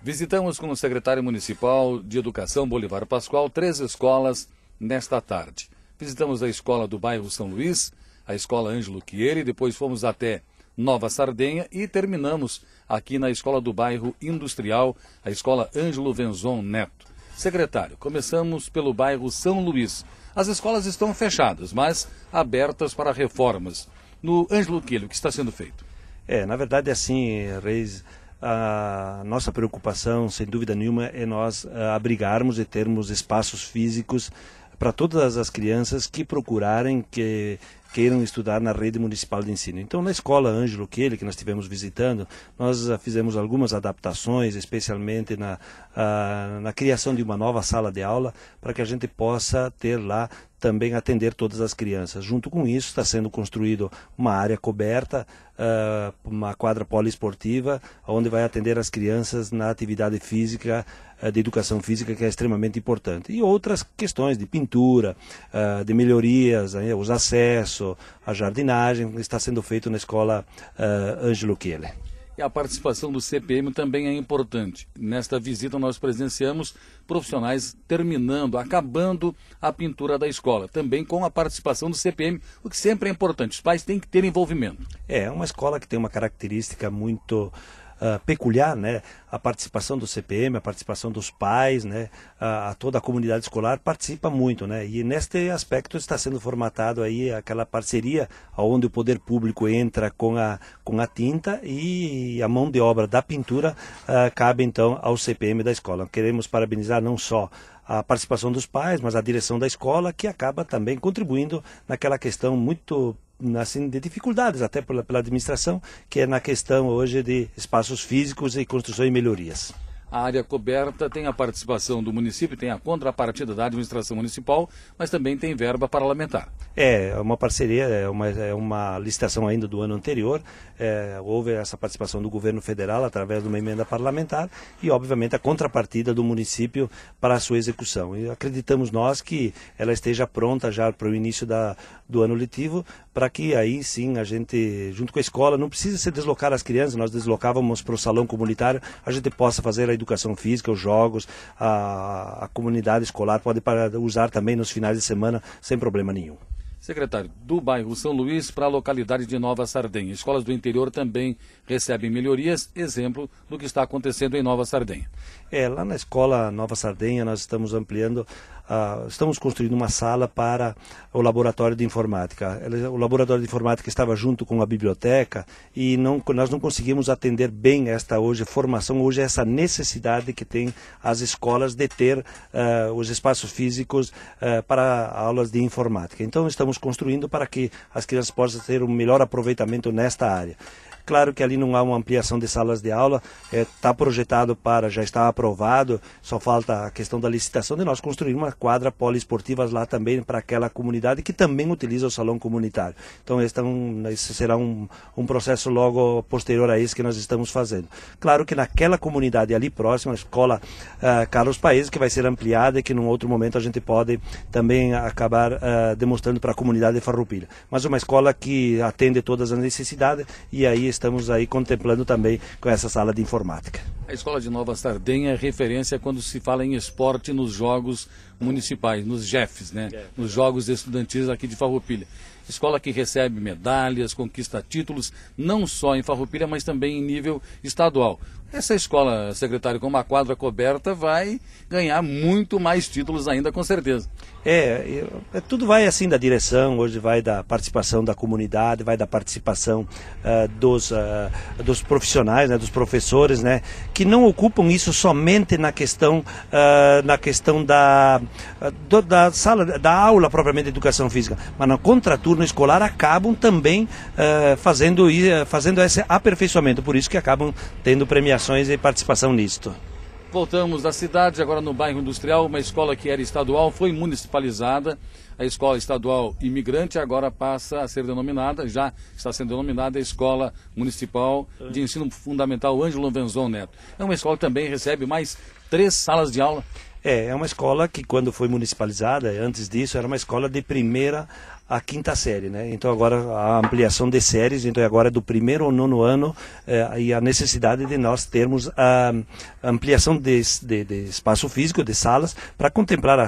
Visitamos com o secretário municipal de Educação, Bolivar Pascoal, três escolas nesta tarde. Visitamos a escola do bairro São Luís, a escola Ângelo Chieri, depois fomos até Nova Sardenha e terminamos aqui na escola do bairro Industrial, a escola Ângelo Venzon Neto. Secretário, começamos pelo bairro São Luís. As escolas estão fechadas, mas abertas para reformas. No Ângelo Quilho, o que está sendo feito? É, na verdade, é assim, Reis, a nossa preocupação, sem dúvida nenhuma, é nós eh, abrigarmos e termos espaços físicos para todas as crianças que procurarem, que queiram estudar na rede municipal de ensino. Então, na escola Ângelo Quelli, que nós estivemos visitando, nós eh, fizemos algumas adaptações, especialmente na, a, ah, na criação de uma nova sala de aula, para que a gente possa ter lá também atender todas as crianças. Junto com isso, está sendo construído uma área coberta, ah, uma quadra poliesportiva, onde vai atender as crianças na atividade física, ah, de educação física, que é extremamente importante. E outras questões de pintura, ah, de melhorias, os acessos, a jardinagem, está sendo feito na escola Ângelo Keller e a participação do CPM também é importante. Nesta visita, nós presenciamos profissionais terminando, acabando a pintura da escola, também com a participação do CPM, o que sempre é importante. Os pais têm que ter envolvimento. É, é uma escola que tem uma característica muito uh, peculiar, né? A participação do CPM, a participação dos pais, né? A, toda a comunidade escolar participa muito, né? E neste aspecto está sendo formatado aí aquela parceria onde o poder público entra com a, com a tinta e a mão de obra da pintura uh, cabe então ao CPM da escola. Queremos parabenizar não só a participação dos pais, mas a direção da escola que acaba também contribuindo naquela questão muito nascem de dificuldades, até pela, pela administração, que é na questão hoje de espaços físicos e construção e melhorias. A área coberta tem a participação do município, tem a contrapartida da administração municipal, mas também tem verba parlamentar. É, é, uma parceria, é uma, é uma licitação ainda do ano anterior. É, houve essa participação do governo federal através de uma emenda parlamentar e, obviamente, a contrapartida do município para a sua execução. E acreditamos nós que ela esteja pronta já para o início da, do ano letivo, para que aí sim a gente, junto com a escola, não precisa se deslocar as crianças, nós deslocávamos para o salão comunitário, a gente possa fazer a educação física, os jogos, a, a comunidade escolar pode usar também nos finais de semana sem problema nenhum. Secretário, do bairro São Luís para a localidade de Nova Sardenha. Escolas do interior também recebem melhorias, exemplo do que está acontecendo em Nova Sardenha. É, lá na escola Nova Sardenha nós estamos ampliando Uh, estamos construindo uma sala para o laboratório de informática. O laboratório de informática estava junto com a biblioteca e não, nós não conseguimos atender bem esta hoje formação, hoje é essa necessidade que tem as escolas de ter uh, os espaços físicos uh, para aulas de informática. Então estamos construindo para que as crianças possam ter um melhor aproveitamento nesta área. Claro que ali não há uma ampliação de salas de aula, está é, tá projetado para, já está aprovado, só falta a questão da licitação de nós construir uma quadra poliesportiva lá também para aquela comunidade que também utiliza o salão comunitário. Então esse, é esse será um, um processo logo posterior a esse que nós estamos fazendo. Claro que naquela comunidade ali próxima, a escola uh, Carlos Paes, que vai ser ampliada e que num outro momento a gente pode também acabar uh, demonstrando para a comunidade de Farroupilha. Mas uma escola que atende todas as necessidades e aí estamos aí contemplando também com essa sala de informática. A Escola de Nova Sardenha é referência quando se fala em esporte nos jogos municipais, nos jeffs, né? É. Nos jogos estudantis aqui de Farroupilha escola que recebe medalhas, conquista títulos, não só em Farroupilha, mas também em nível estadual. Essa escola, secretário, com uma quadra coberta, vai ganhar muito mais títulos ainda, com certeza. É, é tudo vai assim da direção, hoje vai da participação da comunidade, vai da participação uh, dos, uh, dos profissionais, né, dos professores, né, que não ocupam isso somente na questão, uh, na questão da, do, da sala, da aula propriamente de educação física, mas na contratura turno escolar acabam também uh, fazendo, uh, fazendo esse aperfeiçoamento, por isso que acabam tendo premiações e participação nisto. Voltamos da cidade, agora no bairro industrial, uma escola que era estadual foi municipalizada. A escola estadual imigrante agora passa a ser denominada, já está sendo denominada a Escola Municipal de Ensino Fundamental Ângelo Venzon Neto. É uma escola que também recebe mais três salas de aula. É, é uma escola que quando foi municipalizada, antes disso, era uma escola de primeira a quinta série, né? Então agora a ampliação de séries, então agora é do primeiro ao nono ano eh, e a necessidade de nós termos a ampliação de, de, de espaço físico, de salas, para contemplar a,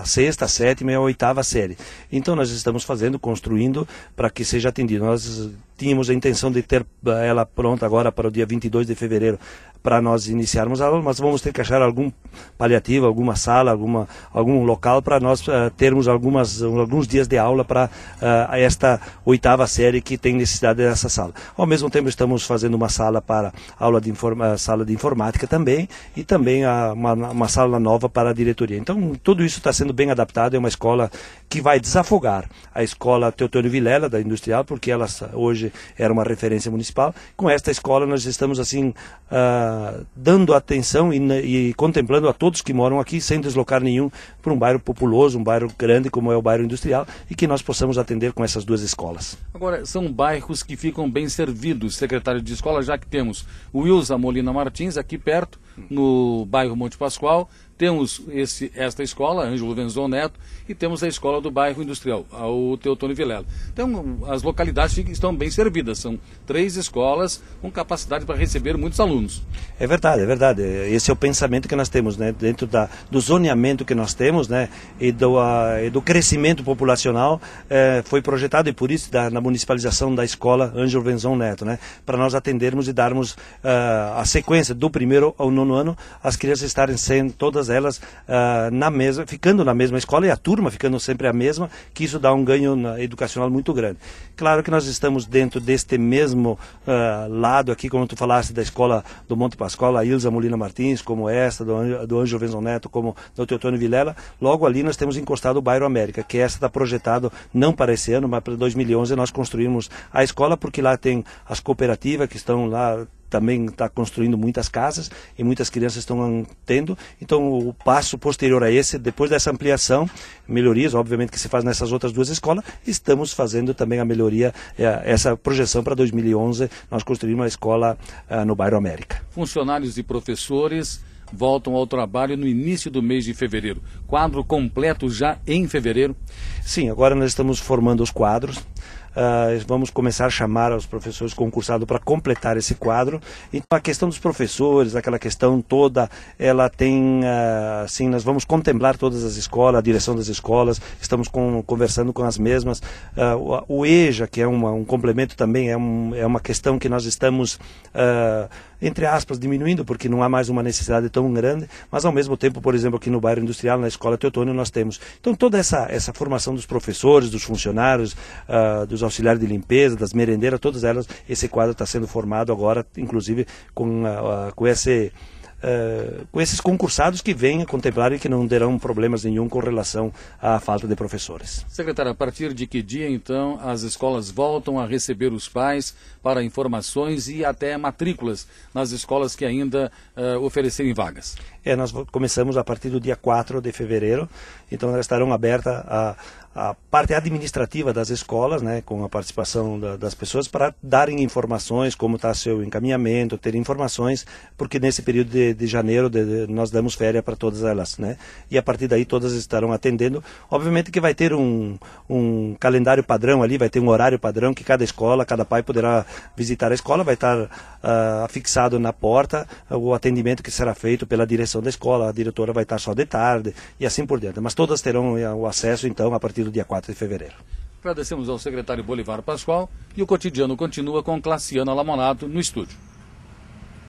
a, sexta, a sétima e a oitava série. Então nós estamos fazendo, construindo para que seja atendido. Nós tínhamos a intenção de ter eh, ela pronta agora para o dia 22 de fevereiro para nós iniciarmos a aula, mas vamos ter que achar algum paliativo, alguma sala, alguma, algum local para nós eh, termos algumas, alguns dias de aula para uh, ah, esta oitava série que tem necessidade dessa sala. Ao mesmo tempo, estamos fazendo uma sala para aula de, informa, ah, sala de informática também e também uma, uma sala nova para a diretoria. Então, tudo isso está sendo bem adaptado. É uma escola que vai desafogar a escola Teotônio Vilela, da Industrial, porque ela hoje era uma referência municipal. Com esta escola, nós estamos assim uh, dando atenção e, e contemplando a todos que moram aqui, sem deslocar nenhum para um bairro populoso, um bairro grande como é o bairro industrial, e que nós possamos atender com essas duas escolas. Agora, são bairros que ficam bem servidos, secretário de escola, já que temos o Wilson Molina Martins aqui perto, no bairro Monte Pascoal, temos esse, esta escola, Ângelo Venzon Neto, e temos a escola do bairro industrial, o Teotônio Vilela. Então, as localidades estão bem servidas, são três escolas com capacidade para receber muitos alunos. É verdade, é verdade. Esse é o pensamento que nós temos, né? Dentro da, do zoneamento que nós temos, né? E do, a, e do crescimento populacional, é, foi projetado, e por isso, da, na municipalização da escola Ângelo Venzon Neto, né? Para nós atendermos e darmos uh, a sequência do primeiro ao nono ano, as crianças estarem sendo todas todas elas uh, na mesma, ficando na mesma escola e a turma ficando sempre a mesma, que isso dá um ganho educacional muito grande. Claro que nós estamos dentro deste mesmo uh, lado aqui, como tu falaste da escola do Monte Pascoal, a Ilza Molina Martins, como esta, do, Anjo, do Ângelo Venzon Neto, como do Teotônio Vilela, logo ali nós temos encostado o Bairro América, que essa está tá projetado não para esse ano, mas para 2011 nós construímos a escola, porque lá tem as cooperativas que estão lá também está construindo muitas casas e muitas crianças estão tendo. Então, o passo posterior a esse, depois dessa ampliação, melhorias, obviamente, que se faz nessas outras duas escolas, estamos fazendo também a melhoria, eh, essa projeção para 2011, nós construímos uma escola ah, no bairro América. Funcionários e professores voltam ao trabalho no início do mês de fevereiro. Quadro completo já em fevereiro? Sim, agora nós estamos formando os quadros uh, vamos começar a chamar os professores concursados para completar esse quadro. Então, a questão dos professores, aquela questão toda, ela tem, uh, assim, nós vamos contemplar todas as escolas, a direção das escolas, estamos com, conversando com as mesmas. Uh, o, o, EJA, que é uma, um complemento também, é, um, é uma questão que nós estamos entre aspas, diminuindo, porque não há mais uma necessidade tão grande, mas ao mesmo tempo, por exemplo, aqui no bairro industrial, na escola Teotônio, nós temos. Então, toda essa, essa formação dos professores, dos funcionários, uh, dos dos auxiliares de limpeza, das merendeiras, todas elas, esse quadro está sendo formado agora, inclusive com, ah, ah, com esse. Uh, com esses concursados que vêm a contemplar e que não terão problemas nenhum com relação à falta de professores. Secretário, a partir de que dia, então, as escolas voltam a receber os pais para informações e até matrículas nas escolas que ainda uh, oferecerem vagas? É, nós começamos a partir do dia 4 de fevereiro, então elas estarão abertas a, a parte administrativa das escolas, né, com a participação da, das pessoas, para darem informações, como está seu encaminhamento, ter informações, porque nesse período de, de janeiro de, de, nós damos férias para todas elas. Né? E a partir daí todas estarão atendendo. Obviamente que vai ter um, um calendário padrão ali, vai ter um horário padrão que cada escola, cada pai poderá visitar a escola, vai estar uh, fixado na porta ah, o atendimento que será feito pela direção da escola. A diretora vai estar só de tarde e assim por diante. Mas todas terão eh, o acesso, então, a partir do dia 4 de fevereiro. Agradecemos ao secretário Bolivar Pascoal e o cotidiano continua com Claciana Lamonato no estúdio.